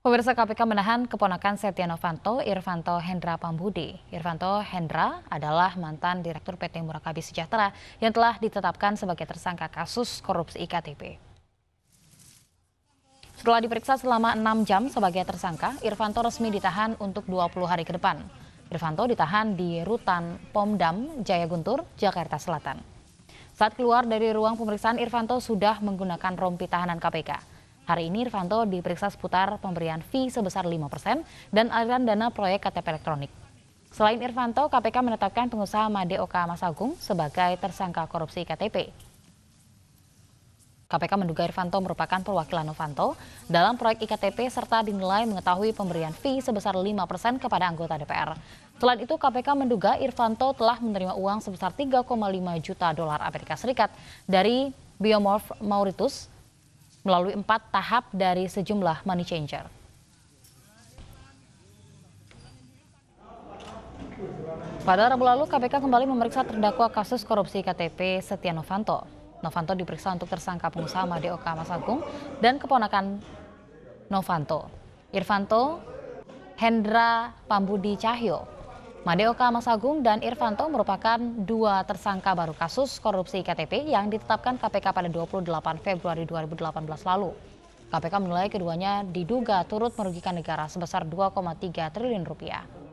Pemirsa KPK menahan keponakan Setia Novanto, Irvanto Hendra Pambudi. Irvanto Hendra adalah mantan Direktur PT Murakabi Sejahtera yang telah ditetapkan sebagai tersangka kasus korupsi IKTP. Setelah diperiksa selama 6 jam sebagai tersangka, Irvanto resmi ditahan untuk 20 hari ke depan. Irvanto ditahan di Rutan Pomdam, Jaya Guntur, Jakarta Selatan. Saat keluar dari ruang pemeriksaan, Irvanto sudah menggunakan rompi tahanan KPK. Hari ini Irvanto diperiksa seputar pemberian fee sebesar 5% dan aliran dana proyek KTP elektronik. Selain Irvanto, KPK menetapkan pengusaha Made Oka Masagung sebagai tersangka korupsi KTP. KPK menduga Irvanto merupakan perwakilan Novanto dalam proyek IKTP serta dinilai mengetahui pemberian fee sebesar 5% kepada anggota DPR. Selain itu, KPK menduga Irvanto telah menerima uang sebesar 3,5 juta dolar Amerika Serikat dari Biomorph Mauritius melalui empat tahap dari sejumlah money changer. Pada Rabu lalu, KPK kembali memeriksa terdakwa kasus korupsi KTP Setia Novanto. Novanto diperiksa untuk tersangka pengusaha Madeoka Mas Agung dan keponakan Novanto. Irvanto Hendra Pambudi Cahyo Madeoka Masagung dan Irfanto merupakan dua tersangka baru kasus korupsi KTP yang ditetapkan KPK pada 28 Februari 2018 lalu. KPK menilai keduanya diduga turut merugikan negara sebesar 2,3 triliun rupiah.